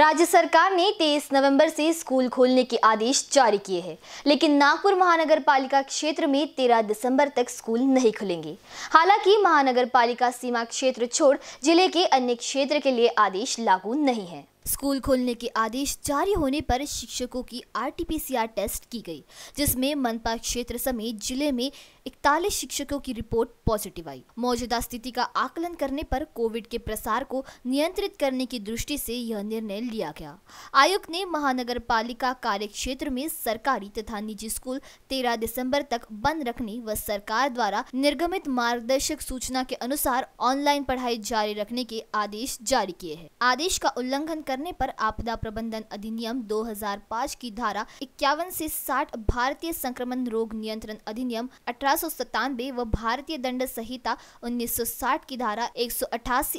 राज्य सरकार ने 23 नवंबर से स्कूल खोलने के आदेश जारी किए हैं लेकिन नागपुर महानगर पालिका क्षेत्र में 13 दिसंबर तक स्कूल नहीं खुलेंगे हालांकि महानगर पालिका सीमा क्षेत्र छोड़ जिले के अन्य क्षेत्र के लिए आदेश लागू नहीं है स्कूल खोलने के आदेश जारी होने पर शिक्षकों की आरटीपीसीआर टेस्ट की गई जिसमें मनपा क्षेत्र समेत जिले में इकतालीस शिक्षकों की रिपोर्ट पॉजिटिव आई मौजूदा स्थिति का आकलन करने पर कोविड के प्रसार को नियंत्रित करने की दृष्टि से यह निर्णय लिया गया आयुक्त ने महानगर पालिका कार्य क्षेत्र में सरकारी तथा निजी स्कूल तेरह दिसम्बर तक बंद रखने व सरकार द्वारा निर्गमित मार्गदर्शक सूचना के अनुसार ऑनलाइन पढ़ाई जारी रखने के आदेश जारी किए है आदेश का उल्लंघन करने पर आपदा प्रबंधन अधिनियम 2005 की धारा इक्यावन से 60 भारतीय संक्रमण रोग नियंत्रण अधिनियम अठारह व भारतीय दंड संहिता 1960 की धारा एक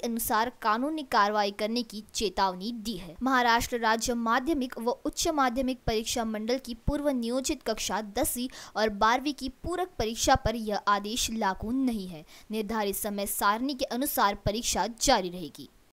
अनुसार कानूनी कार्रवाई करने की चेतावनी दी है महाराष्ट्र राज्य माध्यमिक व उच्च माध्यमिक परीक्षा मंडल की पूर्व नियोजित कक्षा दसवीं और बारहवीं की पूरक परीक्षा पर यह आदेश लागू नहीं है निर्धारित समय सारणी के अनुसार परीक्षा जारी रहेगी